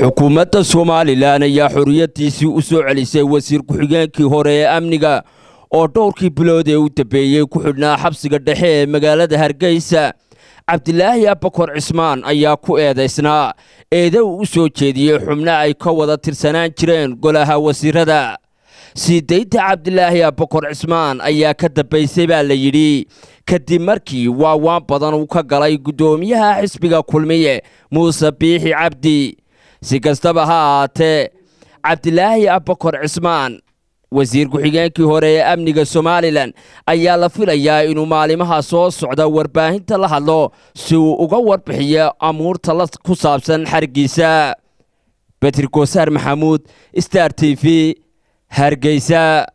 xukuumadda soomaalilan ayaa xorriyaddiisii u soo celisay wasiir ku-xigeenkii hore ee amniga oo dhowrkii bilood ee u dambeeyey ku xidhnaa xabsiga dhexe ee magaalada hargeysa cabdilaahi abakor cismaan ayaa ku eedaysnaa eede uu u soo jeediyey xubno ay ka wada tirsanaan jireen golaha wasiirada sii daynta cabdilaahi abakor cismaan ayaa ka dambaysay baa la yidhi kadib markii waawaan badan uu ka galay guddoomiyaha xisbiga kulmiye muuse biixi cabdi si kastaba ha ahaatee cabdilaahi abbakor cismaan wasiir ku-xigeenkii hore ee amniga somalilan ayaa la filayaa inuu maalimaha soo socda warbaahinta la hadlo si uu uga warbixiyo amuurta la ku saabsan xarigiisa bedri maxamuud star t v hargeysa